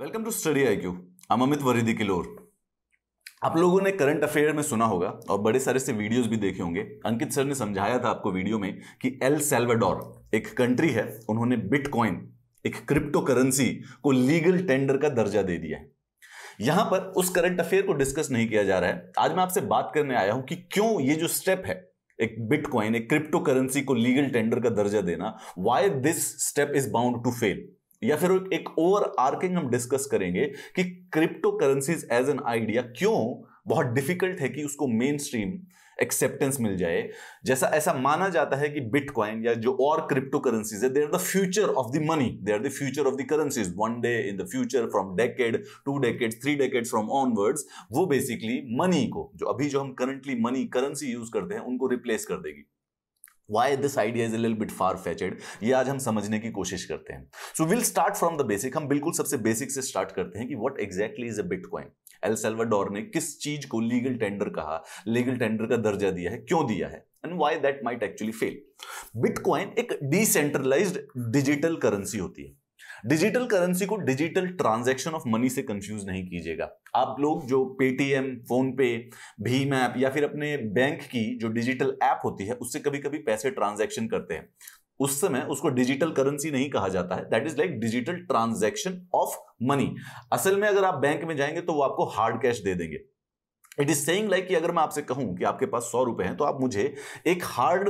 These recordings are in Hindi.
Welcome to study I Q हम अमित वरिदी किलोर आप लोगों ने करंट अफेयर में सुना होगा और बड़े सारे से वीडियोस भी देखे होंगे अंकित सर ने समझाया था आपको वीडियो में कि एल सेल्वाडोर एक कंट्री है उन्होंने बिटकॉइन एक क्रिप्टो करेंसी को लीगल टेंडर का दर्जा दे दिया है यहां पर उस करंट अफेयर को डिस्कस नहीं किया जा रहा है आज मैं आपसे बात करने आया हूं कि क्यों ये जो स्टेप है एक बिटकॉइन एक क्रिप्टो करेंसी को लीगल टेंडर का दर्जा देना why this step is bound to fail या फिर एक ओवर आर्किंग हम डिस्कस करेंगे कि crypto currencies as an idea क्यों बहुत डिफिकल्ट है कि उसको मेन स्ट्रीम एक्सेप्टेंस मिल जाए जैसा ऐसा माना जाता है कि बिटकॉइन या जो और क्रिप्टो करेंसीज है they are the future of the money they are the future of the currencies one day in the future from decade to decade three decade from onwards वो बेसिकली मनी को जो अभी जो हम करंटली मनी करेंसी यूज करते हैं उनको रिप्लेस कर देगी why this idea is a little bit far fetched ये आज हम समझने की कोशिश करते हैं so we'll start from the basic हम बिल्कुल सबसे basic से start करते हैं कि what exactly is a bitcoin El Salvador ने किस चीज को लीगल टेंडर कहा लीगल टेंडर का दर्जा दिया है क्यों दिया है and why that might actually fail bitcoin एक डिसेंट्रलाइज्ड डिजिटल करेंसी होती है डिजिटल करेंसी को डिजिटल ट्रांजेक्शन ऑफ मनी से कंफ्यूज नहीं कीजिएगा आप लोग जो पेटीएम फोन पे भीम ऐप या फिर अपने बैंक की जो डिजिटल ऐप होती है उससे कभी कभी पैसे ट्रांजेक्शन करते हैं उस समय उसको डिजिटल करेंसी नहीं कहा जाता है that is like digital transaction of money असल में अगर आप बैंक में जाएंगे तो वो आपको हार्ड कैश दे देंगे इट इज सेइंग लाइक कि अगर मैं आपसे कहूं कि आपके पास सौ रुपए हैं तो आप मुझे एक हार्ड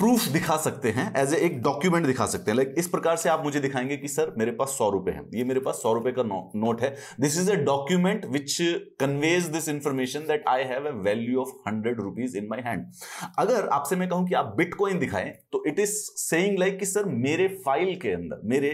प्रूफ दिखा सकते हैं एज ए एक डॉक्यूमेंट दिखा सकते हैं लाइक इस प्रकार से आप मुझे दिखाएंगे कि सर मेरे पास सौ रुपए हैं ये मेरे पास सौ रुपए का नो, नोट है this is a document which conveys this information that I have a value of hundred rupees in my hand अगर आपसे मैं कहूं कि आप बिटकॉइन दिखाएं तो इट इज सेइंग लाइक कि सर मेरे फाइल के अंदर मेरे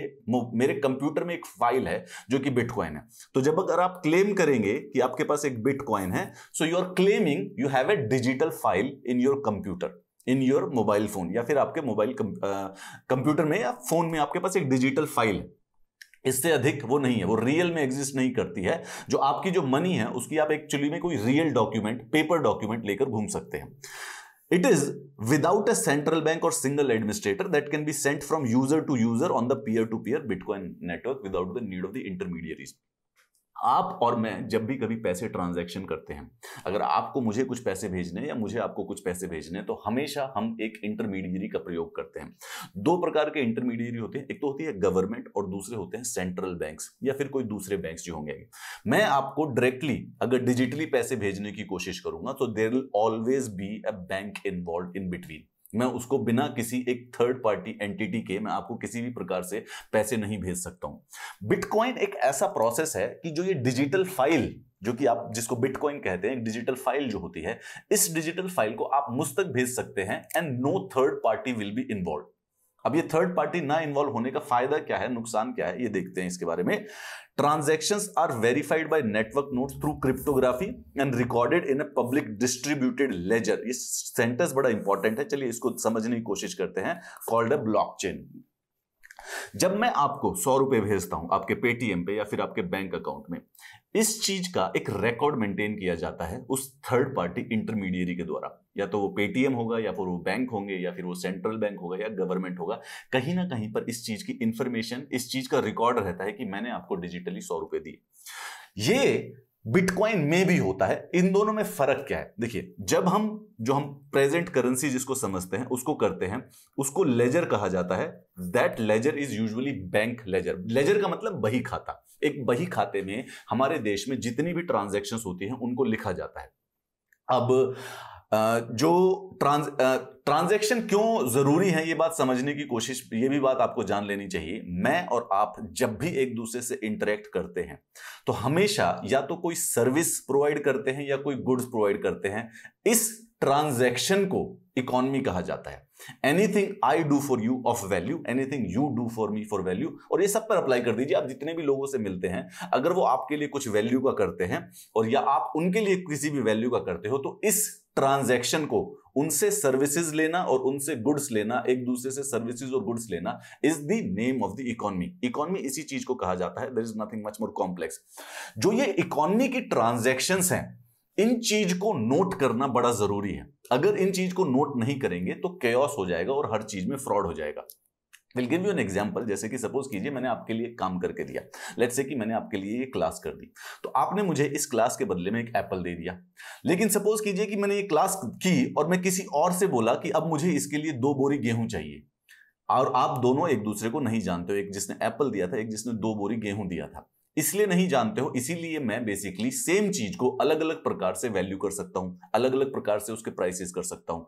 मेरे कंप्यूटर में एक फाइल है जो कि बिटकॉइन है तो जब अगर आप क्लेम करेंगे कि आपके पास एक बिटकॉइन है so you are claiming you have a digital file in your computer in your mobile phone या फिर आपके मोबाइल कंप्यूटर में या फोन में आपके पास एक डिजिटल फाइल है इससे अधिक वो नहीं है वो रियल में एग्जिस्ट नहीं करती है जो आपकी जो मनी है उसकी आप एक्चुअली में कोई रियल डॉक्यूमेंट पेपर डॉक्यूमेंट लेकर घूम सकते हैं it is without a central bank और single administrator that can be sent from user to user on the peer to peer bitcoin network without the need of the intermediaries आप और मैं जब भी कभी पैसे ट्रांजैक्शन करते हैं अगर आपको मुझे कुछ पैसे भेजने या मुझे आपको कुछ पैसे भेजने तो हमेशा हम एक इंटरमीडियरी का प्रयोग करते हैं दो प्रकार के इंटरमीडियरी होते हैं एक तो होती है गवर्नमेंट और दूसरे होते हैं सेंट्रल बैंक या फिर कोई दूसरे बैंक जो होंगे मैं आपको डायरेक्टली अगर डिजिटली पैसे भेजने की कोशिश करूंगा तो there will always be a bank involve in between मैं उसको बिना किसी एक थर्ड पार्टी एंटिटी के मैं आपको किसी भी प्रकार से पैसे नहीं भेज सकता हूं बिटकॉइन एक ऐसा प्रोसेस है कि जो ये डिजिटल फाइल जो कि आप जिसको बिटकॉइन कहते हैं डिजिटल फाइल जो होती है इस डिजिटल फाइल को आप मुझ तक भेज सकते हैं and no third party will be involve अब ये थर्ड पार्टी ना इन्वॉल्व होने का फायदा क्या है नुकसान क्या है ये देखते हैं इसके बारे में transaction are verified by network nodes through cryptography and recorded in a public distributed ledger ये सेंटेंस बड़ा इंपॉर्टेंट है चलिए इसको समझने की कोशिश करते हैं कॉल्ड अ ब्लॉक जब मैं आपको सौ रुपए भेजता हूं आपके पेटीएम पे या फिर आपके बैंक अकाउंट में इस चीज का एक रिकॉर्ड मेंटेन किया जाता है उस थर्ड पार्टी इंटरमीडिएट के द्वारा या तो वो पेटीएम होगा या फिर वो बैंक होंगे या फिर वो सेंट्रल बैंक होगा या गवर्नमेंट होगा कहीं ना कहीं पर इस चीज की इंफॉर्मेशन इस चीज का रिकॉर्ड रहता है कि मैंने आपको डिजिटली सौ रुपए दिए ये बिटकॉइन में भी होता है इन दोनों में फर्क क्या है देखिए जब हम जो हम प्रेजेंट करेंसी जिसको समझते हैं उसको करते हैं उसको लेजर कहा जाता है that ledger is usually bank ledger ledger का मतलब बही खाता एक बही खाते में हमारे देश में जितनी भी ट्रांजेक्शन होती हैं उनको लिखा जाता है अब जो ट्रांज ट्रांजेक्शन क्यों ज़रूरी है ये बात समझने की कोशिश ये भी बात आपको जान लेनी चाहिए मैं और आप जब भी एक दूसरे से इंटरेक्ट करते हैं तो हमेशा या तो कोई सर्विस प्रोवाइड करते हैं या कोई गुड्स प्रोवाइड करते हैं इस ट्रांजेक्शन को इकोनॉमी कहा जाता है anything I do for you of value anything you do for me for value और ये सब पर अप्लाई कर दीजिए आप जितने भी लोगों से मिलते हैं अगर वो आपके लिए कुछ वैल्यू का करते हैं और या आप उनके लिए किसी भी वैल्यू का करते हो तो इस ट्रांजैक्शन को उनसे सर्विसेज लेना और उनसे गुड्स लेना एक दूसरे से सर्विसेज और गुड्स लेना is the name of the economy economy इसी चीज को कहा जाता है there is nothing much more complex जो ये इकोनॉमी की ट्रांजेक्शन है इन चीज को नोट करना बड़ा जरूरी है अगर इन चीज को नोट नहीं करेंगे तो कैस हो जाएगा और हर चीज में फ्रॉड हो जाएगा will give you an example जैसे कि सपोज कीजिए मैंने आपके लिए काम करके दिया लेट से कि मैंने आपके लिए ये क्लास कर दी तो आपने मुझे इस क्लास के बदले में एक एप्पल दे दिया लेकिन सपोज कीजिए कि मैंने ये क्लास की और मैं किसी और से बोला कि अब मुझे इसके लिए दो बोरी गेहूं चाहिए और आप दोनों एक दूसरे को नहीं जानते हो एक जिसने एप्पल दिया था एक जिसने दो बोरी गेहूं दिया था इसलिए नहीं जानते हो इसीलिए मैं बेसिकली सेम चीज को अलग अलग प्रकार से वैल्यू कर सकता हूं अलग अलग प्रकार से उसके प्राइसेस कर सकता हूं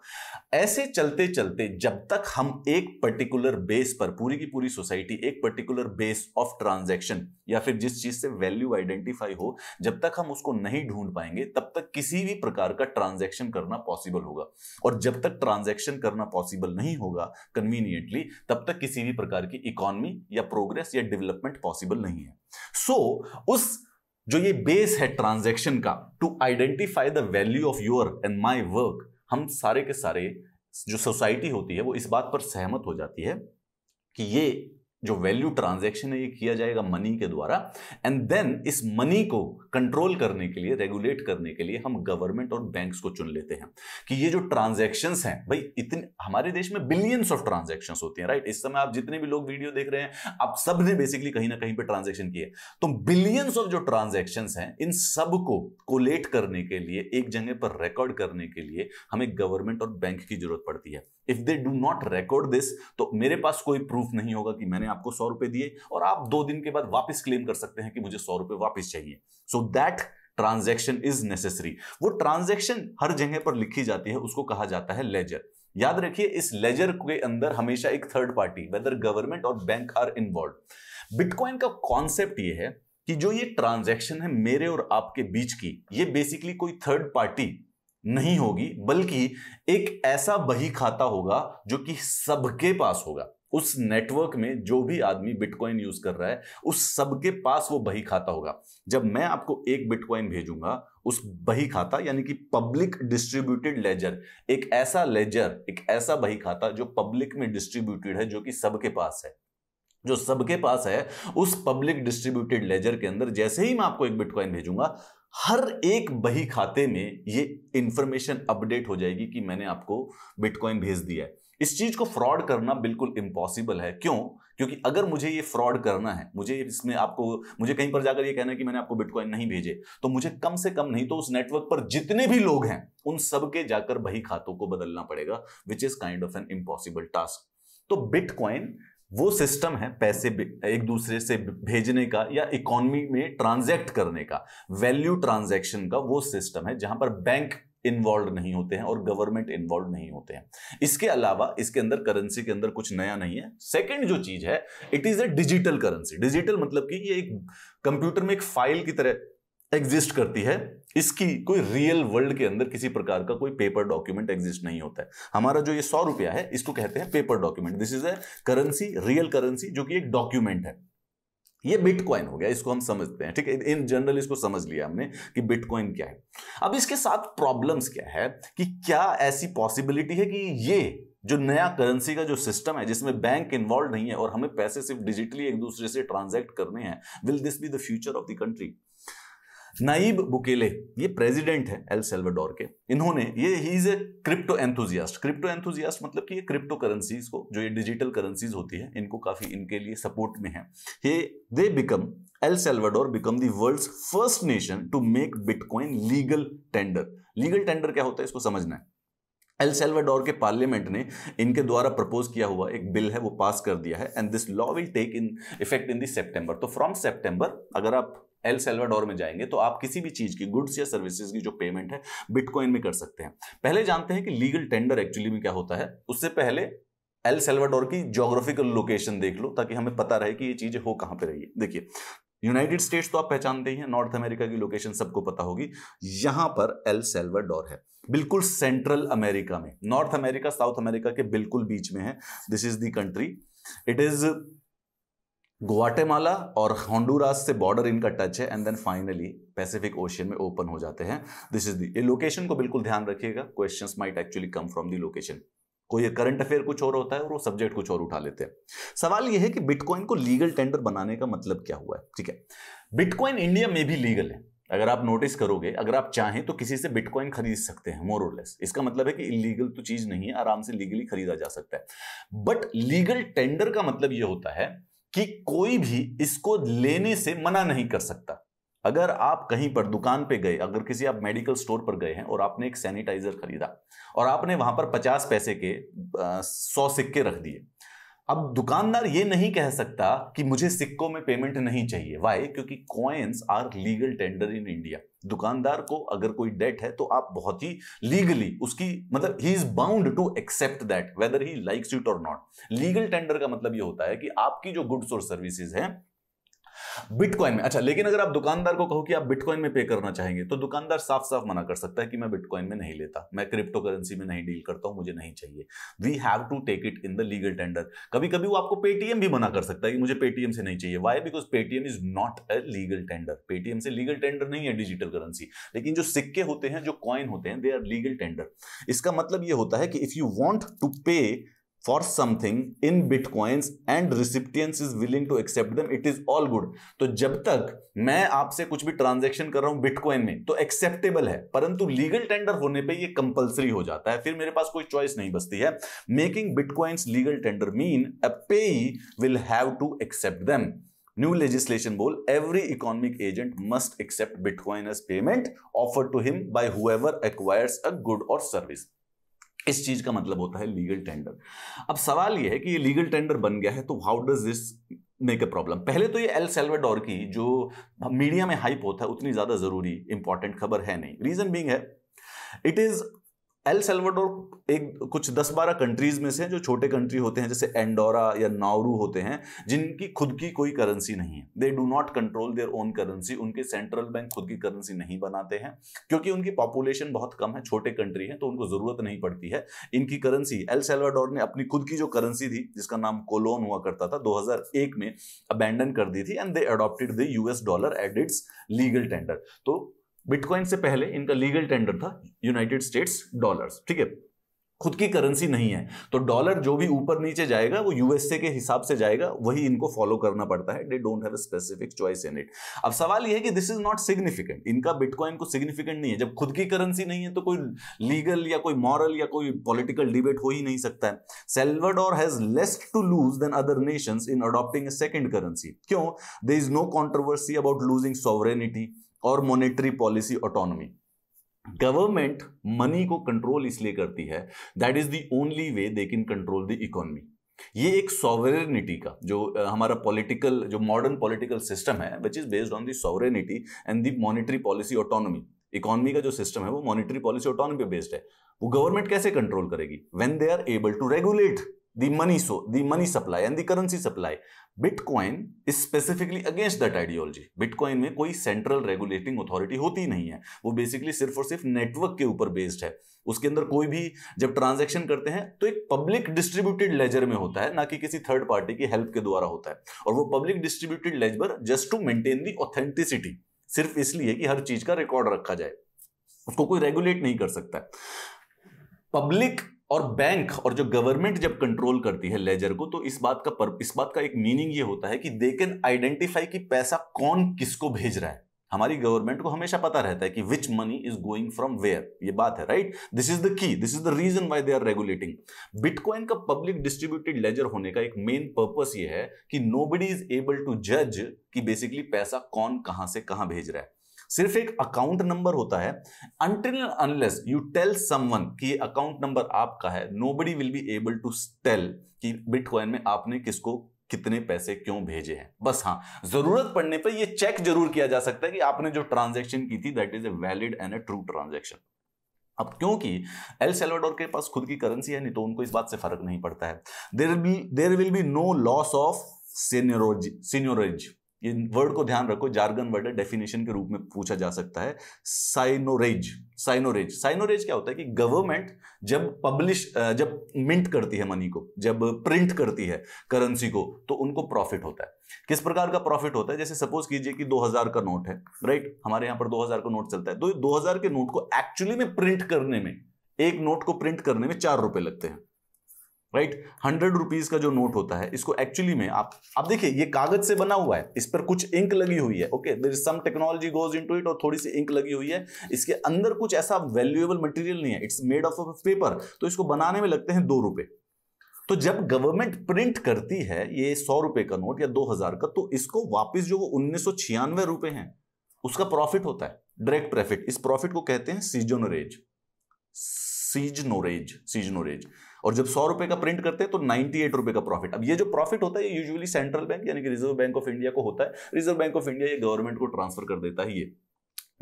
ऐसे चलते चलते जब तक हम एक पर्टिकुलर बेस पर पूरी की पूरी सोसाइटी एक पर्टिकुलर बेस ऑफ ट्रांजेक्शन या फिर जिस चीज से वैल्यू आइडेंटिफाई हो जब तक हम उसको नहीं ढूंढ पाएंगे तब तक किसी भी प्रकार का ट्रांजेक्शन करना पॉसिबल होगा और जब तक ट्रांजेक्शन करना पॉसिबल नहीं होगा कन्वीनियंटली तब तक किसी भी प्रकार की इकोनॉमी या प्रोग्रेस या डेवलपमेंट पॉसिबल नहीं है सो so, उस जो ये बेस है ट्रांजेक्शन का to identify the value of your and my work हम सारे के सारे जो सोसाइटी होती है वो इस बात पर सहमत हो जाती है कि ये जो वैल्यू ट्रांजैक्शन है ये किया जाएगा मनी के द्वारा एंड देन इस मनी को कंट्रोल करने के लिए रेगुलेट करने के लिए हम गवर्नमेंट और बैंक्स को चुन लेते हैं कि ये जो ट्रांजैक्शन हैं भाई इतने हमारे देश में बिलियंस ऑफ ट्रांजैक्शन होती हैं राइट इस समय आप जितने भी लोग वीडियो देख रहे हैं आप सब ने बेसिकली कहीं ना कहीं पर ट्रांजेक्शन किए तो बिलियंस ऑफ जो ट्रांजेक्शन हैं इन सब को कोलेट करने के लिए एक जगह पर रिकॉर्ड करने के लिए हमें गवर्नमेंट और बैंक की जरूरत पड़ती है if they do not record this तो मेरे पास कोई प्रूफ नहीं होगा कि मैंने मैंने आपको सौ रुपए दिए और आप दो दिन के बाद वापस क्लेम कर सकते हैं कि मुझे सौ रुपए वापिस चाहिए so that transaction is necessary वो ट्रांजेक्शन हर जगह पर लिखी जाती है उसको कहा जाता है लेजर याद रखिए इस लेजर के अंदर हमेशा एक थर्ड पार्टी वेदर गवर्नमेंट और बैंक आर इन्वॉल्व बिटकॉइन का कॉन्सेप्ट यह है कि जो ये ट्रांजेक्शन है मेरे और आपके बीच की ये बेसिकली कोई थर्ड पार्टी नहीं होगी बल्कि एक ऐसा बही खाता होगा जो कि सबके पास होगा उस नेटवर्क में जो भी आदमी बिटकॉइन यूज कर रहा है उस सबके पास वो बही खाता होगा जब मैं आपको एक बिटकॉइन भेजूंगा उस बही खाता यानी कि पब्लिक डिस्ट्रीब्यूटेड लेजर एक ऐसा लेजर एक ऐसा बही खाता जो पब्लिक में डिस्ट्रीब्यूटेड है जो कि सबके पास है जो सबके पास है उस पब्लिक डिस्ट्रीब्यूटेड लेजर के अंदर जैसे ही मैं आपको एक बिटकॉइन भेजूंगा हर एक बही खाते में ये इंफॉर्मेशन अपडेट हो जाएगी कि मैंने आपको बिटकॉइन भेज दिया है इस चीज को फ्रॉड करना बिल्कुल इम्पॉसिबल है क्यों क्योंकि अगर मुझे ये फ्रॉड करना है मुझे इसमें आपको मुझे कहीं पर जाकर ये कहना है कि मैंने आपको बिटकॉइन नहीं भेजे तो मुझे कम से कम नहीं तो उस नेटवर्क पर जितने भी लोग हैं उन सबके जाकर बही खातों को बदलना पड़ेगा which is kind of an impossible task तो बिटकॉइन वो सिस्टम है पैसे एक दूसरे से भेजने का या इकोनॉमी में ट्रांजैक्ट करने का वैल्यू ट्रांजैक्शन का वो सिस्टम है जहां पर बैंक इन्वॉल्व नहीं होते हैं और गवर्नमेंट इन्वॉल्व नहीं होते हैं इसके अलावा इसके अंदर करेंसी के अंदर कुछ नया नहीं है सेकंड जो चीज है it is a digital currency digital मतलब कि ये एक कंप्यूटर में एक फाइल की तरह एग्जिस्ट करती है इसकी कोई रियल वर्ल्ड के अंदर किसी प्रकार का कोई पेपर डॉक्यूमेंट एग्जिस्ट नहीं होता है हमारा जो ये सौ रुपया है इसको कहते हैं paper document this is a currency real currency जो कि एक डॉक्यूमेंट है ये बिटकॉइन हो गया इसको हम समझते हैं ठीक है इन जनरल इसको समझ लिया हमने कि बिटकॉइन क्या है अब इसके साथ प्रॉब्लम्स क्या है कि क्या ऐसी पॉसिबिलिटी है कि ये जो नया करेंसी का जो सिस्टम है जिसमें बैंक इन्वॉल्व नहीं है और हमें पैसे सिर्फ डिजिटली एक दूसरे से ट्रांजैक्ट करने हैं will this be the future of the country Nayib Bukele ये प्रेसिडेंट है एल सेल्वाडोर के इन्होंने ये ही is a crypto enthusiast crypto enthusiast मतलब कि ये क्रिप्टो करेंसीज को जो ये डिजिटल करेंसीज होती है इनको काफी इनके लिए सपोर्ट में है ये they become El Salvador become the world's first nation to make bitcoin legal tender legal tender क्या होता है इसको समझना है एल सेल्वाडोर के पार्लियामेंट ने इनके द्वारा प्रपोज किया हुआ एक बिल है वो पास कर दिया है and this law will take in effect in this September तो फ्रॉम सेप्टेम्बर अगर आप एल सेल्वाडोर में जाएंगे तो आप किसी भी चीज की गुड्स या सर्विसेज की जो पेमेंट है बिटकॉइन में कर सकते हैं पहले जानते हैं कि लीगल टेंडर एक्चुअली में क्या होता है उससे पहले एल सेल्वाडोर की जोग्राफिकल लोकेशन देख लो ताकि हमें पता रहे कि ये चीजें हो कहां पे रही है देखिए यूनाइटेड स्टेट्स तो आप पहचानते ही हैं नॉर्थ अमेरिका की लोकेशन सबको पता होगी यहां पर एल सेल्वाडोर है बिल्कुल सेंट्रल अमेरिका में नॉर्थ अमेरिका साउथ अमेरिका के बिल्कुल बीच में है this is the country it is Guatemala और होंडुरास से बॉर्डर इनका टच है and then finally Pacific Ocean में ओपन हो जाते हैं दिस इज दी लोकेशन को बिल्कुल ध्यान रखिएगा questions might actually come from the location कोई करंट अफेयर कुछ और होता है और वो सब्जेक्ट कुछ और उठा लेते हैं सवाल यह है कि बिटकॉइन को लीगल टेंडर बनाने का मतलब क्या हुआ है ठीक है बिटकॉइन इंडिया में भी लीगल है अगर आप नोटिस करोगे अगर आप चाहें तो किसी से बिटकॉइन खरीद सकते हैं मोर और लेस इसका मतलब है कि इलीगल तो चीज नहीं है आराम से लीगली खरीदा जा सकता है बट लीगल टेंडर का मतलब यह होता है कि कोई भी इसको लेने से मना नहीं कर सकता अगर आप कहीं पर दुकान पे गए अगर किसी आप मेडिकल स्टोर पर गए हैं और आपने एक सैनिटाइजर खरीदा और आपने वहां पर पचास पैसे के सौ सिक्के रख दिए अब दुकानदार ये नहीं कह सकता कि मुझे सिक्कों में पेमेंट नहीं चाहिए वाई क्योंकि coins are legal tender in India दुकानदार को अगर कोई डेट है तो आप बहुत ही लीगली उसकी मतलब he is bound to accept that whether he likes it और नॉट लीगल टेंडर का मतलब ये होता है कि आपकी जो गुड्स और सर्विसेज हैं बिटकॉइन में अच्छा लेकिन अगर आप दुकानदार को कहो कि आप बिटकॉइन में पे करना चाहेंगे तो दुकानदार साफ साफ मना कर सकता है कि मैं बिटकॉइन में नहीं लेता मैं क्रिप्टो करेंसी में नहीं डील करता हूं मुझे नहीं चाहिए we have to take it in the legal tender कभी कभी वो आपको पेटीएम भी मना कर सकता है कि मुझे पेटीएम से नहीं चाहिए why because Paytm is not a legal tender Paytm से लीगल टेंडर नहीं है डिजिटल करेंसी लेकिन जो सिक्के होते हैं जो कॉइन होते हैं दे आर लीगल टेंडर इसका मतलब यह होता है कि if you want to pay for something in bitcoins and recipients is willing to accept them it is all good तो जब तक मैं आपसे कुछ भी ट्रांजेक्शन कर रहा हूं बिटकॉइन में तो एक्सेप्टेबल है परंतु लीगल टेंडर होने पर यह कंपल्सरी हो जाता है फिर मेरे पास कोई चॉइस नहीं बचती है making bitcoins legal tender mean a pay will have to accept them new legislation bill every economic agent must accept bitcoin as payment offer to him by who good और सर्विस इस चीज का मतलब होता है लीगल टेंडर अब सवाल यह है कि ये लीगल टेंडर बन गया है तो how does this make a problem पहले तो ये एल सेल्वेडोर की जो मीडिया में हाइप होता है उतनी ज्यादा जरूरी इंपॉर्टेंट खबर है नहीं रीजन बींग है इट इज एल सेल्वाडोर एक कुछ दस बारह कंट्रीज में से जो छोटे कंट्री होते हैं जैसे एंडोरा या नाउरू होते हैं जिनकी खुद की कोई करेंसी नहीं है they do not control their own currency उनके सेंट्रल बैंक खुद की करेंसी नहीं बनाते हैं क्योंकि उनकी पॉपुलेशन बहुत कम है छोटे कंट्री है तो उनको जरूरत नहीं पड़ती है इनकी करेंसी एल सेल्वाडोर ने अपनी खुद की जो करेंसी थी जिसका नाम कोलोन हुआ करता था दो में अबैंडन कर दी थी and they adopted the US dollar at its legal tender तो बिटकॉइन से पहले इनका लीगल टेंडर था यूनाइटेड स्टेट्स डॉलर्स ठीक है खुद की करेंसी नहीं है तो डॉलर जो भी ऊपर नीचे जाएगा वो यूएसए के हिसाब से जाएगा वही इनको फॉलो करना पड़ता है they don't have specific choice in it अब सवाल ये है कि दिस इज नॉट सिग्निफिकेंट इनका बिटकॉइन को सिग्निफिकेंट नहीं है जब खुद की करेंसी नहीं है तो कोई लीगल या कोई मॉरल या कोई पॉलिटिकल डिबेट हो ही नहीं सकता है Salvador has less to lose than other nation in adopting a second currency क्यों they is no controversy about losing sovereignty और monetary policy autonomy government money को कंट्रोल इसलिए करती है that is the only way they can control the economy ये एक सॉवरेनिटी का जो हमारा पॉलिटिकल जो मॉडर्न पॉलिटिकल सिस्टम है which is based on sovereignty sovereignty and the monetary policy autonomy economy का जो सिस्टम है वो मॉनिटरी पॉलिसी ऑटोनॉमी पे बेस्ड है वो गवर्नमेंट कैसे कंट्रोल करेगी when they are able to regulate the money so the money supply and the currency supply bitcoin is specifically against that ideology bitcoin में कोई central regulating authority होती नहीं है वो basically सिर्फ और सिर्फ network के ऊपर based है उसके अंदर कोई भी जब ट्रांजेक्शन करते हैं तो एक पब्लिक डिस्ट्रीब्यूटेड लेजर में होता है ना कि किसी थर्ड पार्टी की हेल्प के द्वारा होता है और वो public distributed ledger just to maintain the authenticity सिर्फ इसलिए कि हर चीज का रिकॉर्ड रखा जाए उसको कोई रेगुलेट नहीं कर सकता पब्लिक और बैंक और जो गवर्नमेंट जब कंट्रोल करती है लेजर को तो इस बात का इस बात का एक मीनिंग ये होता है कि दे कैन आइडेंटिफाई कि पैसा कौन किसको भेज रहा है हमारी गवर्नमेंट को हमेशा पता रहता है कि which money is going from where ये बात है right this is the key this is the reason why they are regulating bitcoin का पब्लिक डिस्ट्रीब्यूटेड लेजर होने का एक मेन पर्पस ये है कि नो इज एबल टू जज कि बेसिकली पैसा कौन कहां से कहां भेज रहा है सिर्फ एक अकाउंट नंबर होता है अनलेस यू टेल समवन कि ये अकाउंट नंबर आपका है nobody will be able to tell कि बिटकॉइन में आपने किसको कितने पैसे क्यों भेजे हैं बस हाँ जरूरत पड़ने पर यह चेक जरूर किया जा सकता है कि आपने जो ट्रांजेक्शन की थी that is a valid and a true transaction अब क्योंकि एल सेल्वाडोर के पास खुद की करेंसी है नहीं तो उनको इस बात से फर्क नहीं पड़ता है there will be no loss of seigniorage ये वर्ड को ध्यान रखो जार्गन वर्ड है डेफिनेशन के रूप में पूछा जा सकता है साइनोरेज साइनोरेज साइनोरेज क्या होता है कि गवर्नमेंट जब पब्लिश जब मिंट करती है मनी को जब प्रिंट करती है करेंसी को तो उनको प्रॉफिट होता है किस प्रकार का प्रॉफिट होता है जैसे सपोज कीजिए कि 2000 का नोट है राइट हमारे यहां पर 2000 का नोट चलता है तो 2000 के नोट को एक्चुअली में प्रिंट करने में एक नोट को प्रिंट करने में चार रुपए लगते हैं राइट हंड्रेड रुपीज का जो नोट होता है इसको एक्चुअली में आप आप देखिए ये कागज से बना हुआ है इस पर कुछ इंक लगी हुई है okay there is some technology goes into it और थोड़ी सी इंक लगी हुई है इसके अंदर कुछ ऐसा वैल्यूएबल मटेरियल नहीं है इट्स मेड ऑफ पेपर तो इसको बनाने में लगते हैं दो रुपए तो जब गवर्नमेंट प्रिंट करती है ये सौ रुपए का नोट या दो हजार का तो इसको वापस जो वो उन्नीस सौ छियानवे रुपए हैं उसका प्रॉफिट होता है डायरेक्ट प्रॉफिट इस प्रॉफिट को कहते हैं सीजनोरेज सीजनोरेज सीजनोरेज और जब सौ रुपए का प्रिंट करते हैं तो नाइनटी एट रुपए का प्रॉफिट अब ये जो प्रॉफिट होता है यूजुअली सेंट्रल बैंक यानी कि रिजर्व बैंक ऑफ इंडिया को होता है रिजर्व बैंक ऑफ इंडिया ये गवर्नमेंट को ट्रांसफर कर देता है ये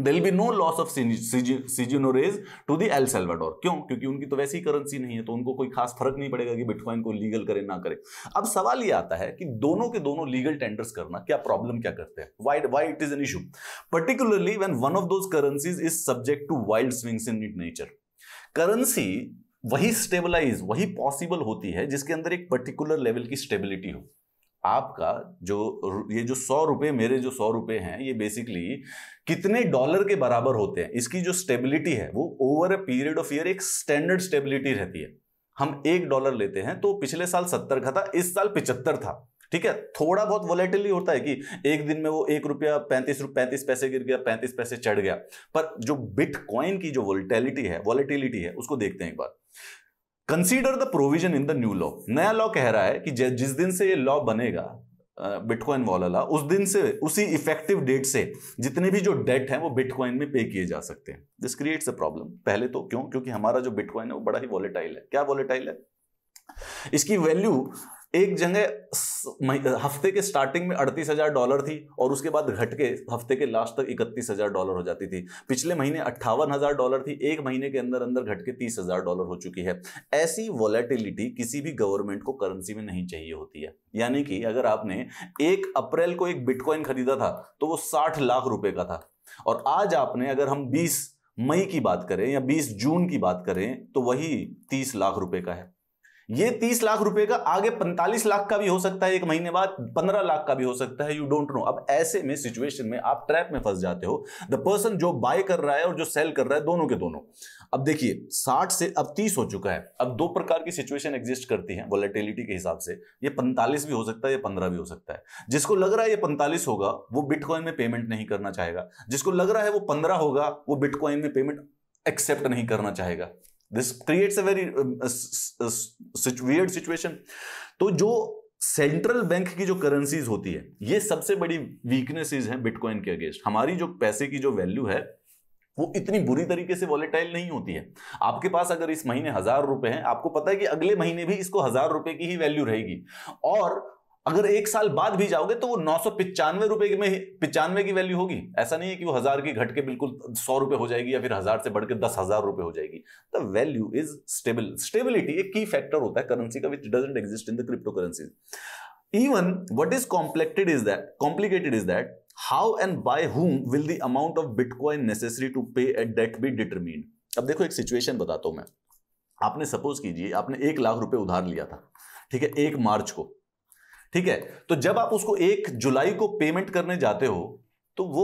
there be no loss of seigniorage to the El Salvador क्यों क्योंकि उनकी तो वैसी करेंसी नहीं है तो उनको कोई खास फर्क नहीं पड़ेगा कि बिटकॉइन को लीगल करे ना करे अब सवाल ये आता है कि दोनों के दोनों लीगल टेंडर्स करना क्या प्रॉब्लम क्या करते हैं why why it is an issue particularly when one of those currencies is subject to wild swings in it nature currency वही स्टेबलाइज वही पॉसिबल होती है जिसके अंदर एक पर्टिकुलर लेवल की स्टेबिलिटी हो आपका जो ये जो सौ रुपए मेरे जो सौ रुपए हैं ये बेसिकली कितने डॉलर के बराबर होते हैं इसकी जो स्टेबिलिटी है वो over a period of year एक स्टैंडर्ड स्टेबिलिटी रहती है हम एक डॉलर लेते हैं तो पिछले साल सत्तर का था इस साल पिचहत्तर था ठीक है थोड़ा बहुत वॉलेटिली होता है कि एक दिन में वो एक रुपया पैंतीस रुपये पैंतीस पैसे गिर गया पैंतीस पैसे चढ़ गया पर जो बिटकॉइन की जो वॉलेटिलिटी है वॉलेटिलिटी है उसको देखते हैं एक बार consider the provision in the new law नया लॉ कह रहा है कि जिस दिन से ये लॉ बनेगा बिटकॉइन वॉलला उस दिन से उसी इफेक्टिव डेट से जितने भी जो डेट हैं वो बिटकॉइन में पे किए जा सकते हैं दिस क्रिएट्स अ प्रॉब्लम पहले तो क्यों क्योंकि हमारा जो बिटकॉइन है वो बड़ा ही वॉलेटाइल है क्या वॉलेटाइल है इसकी वैल्यू एक जगह हफ्ते के स्टार्टिंग में अड़तीस हजार डॉलर थी और उसके बाद घट के हफ्ते के लास्ट तक इकतीस हजार डॉलर हो जाती थी पिछले महीने अट्ठावन हजार डॉलर थी एक महीने के अंदर अंदर घट के तीस हजार डॉलर हो चुकी है ऐसी वॉलेटिलिटी किसी भी गवर्नमेंट को करेंसी में नहीं चाहिए होती है यानी कि अगर आपने एक अप्रैल को एक बिटकॉइन खरीदा था तो वो साठ लाख रुपए का था और आज आपने अगर हम बीस मई की बात करें या बीस जून की बात करें तो वही तीस लाख रुपए का है ये तीस लाख रुपए का आगे पैंतालीस लाख का भी हो सकता है एक महीने बाद पंद्रह लाख का भी हो सकता है यू डोंट नो अब ऐसे में सिचुएशन में आप ट्रैप में फंस जाते हो द पर्सन जो बाय कर रहा है और जो सेल कर रहा है दोनों के दोनों अब देखिए साठ से अब तीस हो चुका है अब दो प्रकार की सिचुएशन एग्जिस्ट करती है वॉलेटिलिटी के हिसाब से ये पैंतालीस भी हो सकता है या पंद्रह भी हो सकता है जिसको लग रहा है ये पैंतालीस होगा वो बिटकॉइन में पेमेंट नहीं करना चाहेगा जिसको लग रहा है वो पंद्रह होगा वो बिटकॉइन में पेमेंट एक्सेप्ट नहीं करना चाहेगा this creates a very weird situation तो जो सेंट्रल बैंक की जो करेंसीज होती है ये सबसे बड़ी वीकनेसेस हैं बिटकॉइन के अगेंस्ट हमारी जो पैसे की जो वैल्यू है वो इतनी बुरी तरीके से वॉलेटाइल नहीं होती है आपके पास अगर इस महीने हजार रुपए हैं आपको पता है कि अगले महीने भी इसको हजार रुपए की ही वैल्यू रहेगी और अगर एक साल बाद भी जाओगे तो वो नौ सौ पिचानवे रुपए में पिचानवे की वैल्यू होगी ऐसा नहीं है कि वो हजार की घट के बिल्कुल सौ रुपए हो जाएगी या फिर हजार से बढ़कर दस हजार रुपए हो जाएगी the value is stable stability एक की फैक्टर होता है करेंसी का which doesn't exist in the crypto currency even what is complicated is that complicated is that how and by whom will the amount of bitcoin necessary to pay at date be determined अब देखो एक सिचुएशन बताता हूं मैं आपने सपोज कीजिए आपने एक लाख रुपए उधार लिया था ठीक है एक मार्च को ठीक है तो जब आप उसको एक जुलाई को पेमेंट करने जाते हो तो वो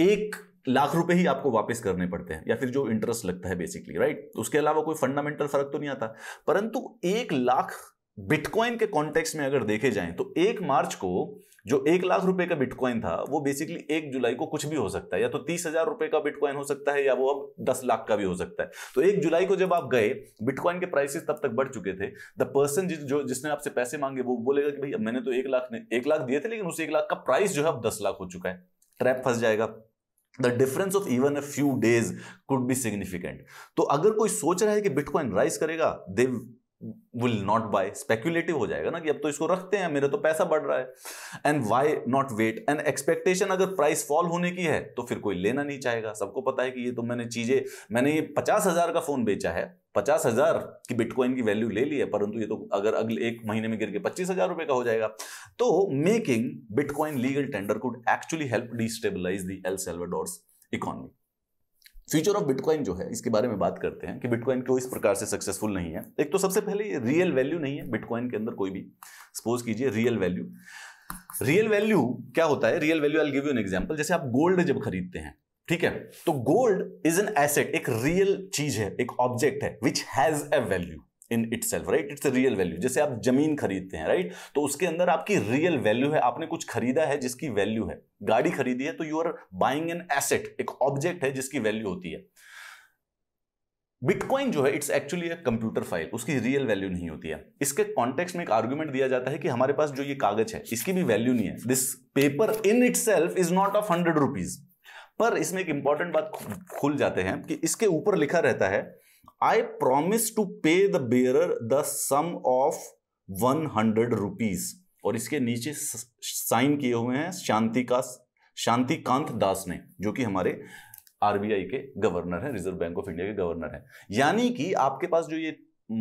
एक लाख रुपए ही आपको वापस करने पड़ते हैं या फिर जो इंटरेस्ट लगता है बेसिकली राइट उसके अलावा कोई फंडामेंटल फर्क तो नहीं आता परंतु एक लाख बिटकॉइन के कॉन्टेक्स्ट में अगर देखे जाए तो एक मार्च को जो एक लाख रुपए का बिटकॉइन था वो बेसिकली एक जुलाई को कुछ भी हो सकता है या तो तीस हजार रुपए का बिटकॉइन हो सकता है या वो अब दस लाख का भी हो सकता है तो एक जुलाई को जब आप गए बिटकॉइन के प्राइसेस तब तक बढ़ चुके थे द पर्सन जिस जो जिसने आपसे पैसे मांगे वो बोलेगा कि भैया मैंने तो एक लाख ने एक लाख दिए थे लेकिन उस एक लाख का प्राइस जो है अब दस लाख हो चुका है ट्रैप फंस जाएगा the difference of even a few days could be significant तो अगर कोई सोच रहा है कि बिटकॉइन राइस करेगा they will not buy speculative हो जाएगा ना कि अब तो इसको रखते हैं मेरा तो पैसा बढ़ रहा है and why not wait and expectation अगर प्राइस फॉल होने की है तो फिर कोई लेना नहीं चाहेगा सबको पता है कि ये तो मैंने चीजें मैंने ये पचास हजार का फोन बेचा है पचास हजार की बिटकॉइन की वैल्यू ले ली है परंतु ये तो अगर अगले एक महीने में गिर के पच्चीस हजार रुपए का हो जाएगा तो making bitcoin legal tender could actually help destabilize the El Salvador's economy future of bitcoin जो है इसके बारे में बात करते हैं कि बिटकॉइन क्यों इस प्रकार से सक्सेसफुल नहीं है एक तो सबसे पहले ये रियल वैल्यू नहीं है बिटकॉइन के अंदर कोई भी सपोज कीजिए रियल वैल्यू रियल वैल्यू क्या होता है real value I give you an example जैसे आप गोल्ड जब खरीदते हैं ठीक है तो गोल्ड इज एन एसेट एक रियल चीज है एक ऑब्जेक्ट है which has a value in itself right it's real value जैसे आप जमीन खरीदते हैं राइट right? तो उसके अंदर आपकी रियल वैल्यू है आपने कुछ खरीदा है जिसकी वैल्यू है गाड़ी खरीदी है तो you are buying an asset एक ऑब्जेक्ट है जिसकी वैल्यू होती है बिटकॉइन जो है इट्स एक्चुअली एक कंप्यूटर फाइल उसकी रियल वैल्यू नहीं होती है इसके कॉन्टेक्स में एक आर्ग्यूमेंट दिया जाता है कि हमारे पास जो ये कागज है इसकी भी वैल्यू नहीं है this paper in itself is not of hundred rupees पर इसमें एक इंपॉर्टेंट बात खुल जाते हैं कि इसके ऊपर लिखा रहता है I to pay the bearer the sum of one hundred rupees और इसके नीचे साइन किए हुए हैं शांति का शांति कांत दास ने जो कि हमारे आरबीआई के गवर्नर हैं रिजर्व बैंक ऑफ इंडिया के गवर्नर हैं यानी कि आपके पास जो ये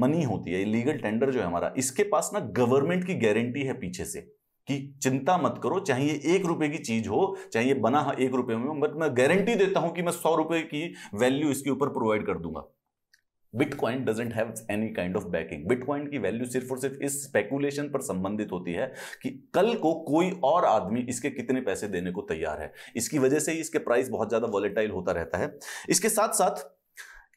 मनी होती है लीगल टेंडर जो है हमारा इसके पास ना गवर्नमेंट की गारंटी है पीछे से कि चिंता मत करो चाहे ये एक रुपए की चीज हो चाहे ये बना एक रुपए में बट मैं गारंटी देता हूं कि मैं सौ रुपए की वैल्यू इसके ऊपर प्रोवाइड कर दूंगा bitcoin doesn't have any kind of backing bitcoin की वैल्यू सिर्फ और सिर्फ इस स्पेकुलेशन पर संबंधित होती है कि कल को कोई और आदमी इसके कितने पैसे देने को तैयार है इसकी वजह से ही इसके प्राइस बहुत ज्यादा वॉलेटाइल होता रहता है इसके साथ साथ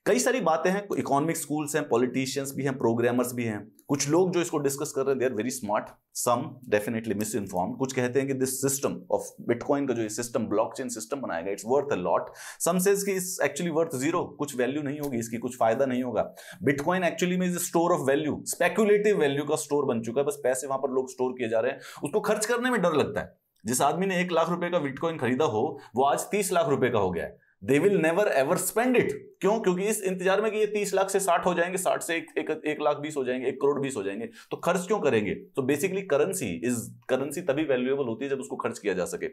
कई सारी बातें हैं इकोनॉमिक स्कूल्स हैं पॉलिटिशियंस भी हैं प्रोग्रामर्स भी हैं कुछ लोग जो इसको डिस्कस कर रहे हैं they are very smart some definitely misinform कुछ कहते हैं कि दिस सिस्टम ऑफ बिटकॉइन का जो सिस्टम ब्लॉकचेन सिस्टम बनाया गया it's worth a lot some says कि इट्स एक्चुअली वर्थ जीरो कुछ वैल्यू नहीं होगी इसकी कुछ फायदा नहीं होगा बिटकॉइन एक्चुअली में is store of value speculative value का स्टोर बन चुका है बस पैसे वहां पर लोग स्टोर किए जा रहे हैं उसको खर्च करने में डर लगता है जिस आदमी ने एक लाख रुपए का बिटकॉइन खरीदा हो वो आज तीस लाख रुपए का हो गया है they will never ever spend it क्यों क्योंकि इस इंतजार में कि ये तीस लाख से साठ हो जाएंगे साठ से एक, एक, एक लाख बीस हो जाएंगे एक करोड़ बीस हो जाएंगे तो खर्च क्यों करेंगे तो बेसिकली करेंसी इज करेंसी तभी वैल्यूएबल होती है जब उसको खर्च किया जा सके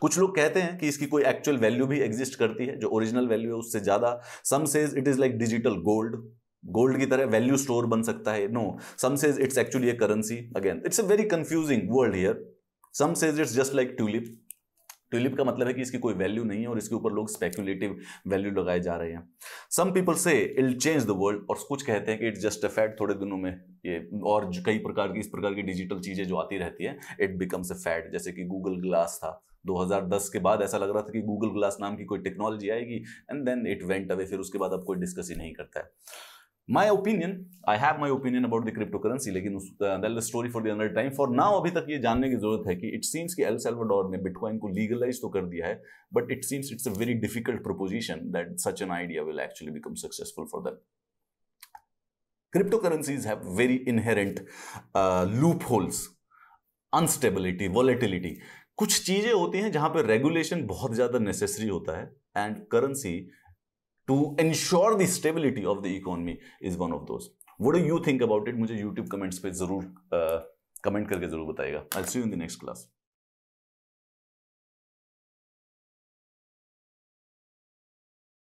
कुछ लोग कहते हैं कि इसकी कोई एक्चुअल वैल्यू भी एग्जिस्ट करती है जो ओरिजिनल वैल्यू है उससे ज्यादा some says it is like digital gold gold की तरह वैल्यू स्टोर बन सकता है no some says it's actually a currency again it's a very confusing world here some says it's just like tulip tulip का मतलब है कि इसकी कोई वैल्यू नहीं है और इसके ऊपर लोग स्पेकुलेटिव वैल्यू लगाए जा रहे हैं सम पीपल से इल चेंज द वर्ल्ड और कुछ कहते हैं कि इट्स जस्ट अ फैट थोड़े दिनों में ये और कई प्रकार की इस प्रकार की डिजिटल चीज़ें जो आती रहती है इट बिकम्स अ फैट जैसे कि गूगल ग्लास था 2010 के बाद ऐसा लग रहा था कि गूगल ग्लास नाम की कोई टेक्नोलॉजी आएगी and then it went away फिर उसके बाद अब कोई डिस्कस ही नहीं करता है my opinion I have my opinion about the crypto currency लेकिन story for the another time for now अभी तक ये जानने की जरूरत है कि इट सीम्स कि एल सेल्वाडोर ने बिटकॉइन को लीगलाइज तो कर दिया है but it seems it's a very difficult proposition that such an idea will actually become successful for that crypto currencies have very inherent loopholes instability volatility कुछ चीज़ें होती हैं जहां पर रेगुलेशन बहुत ज़्यादा नेसेसरी होता है and currency to ensure the stability of the economy is one of those. What do you think about it? मुझे YouTube comments पे जरूर uh, comment करके जरूर बताइएगा. I'll see you in the next class.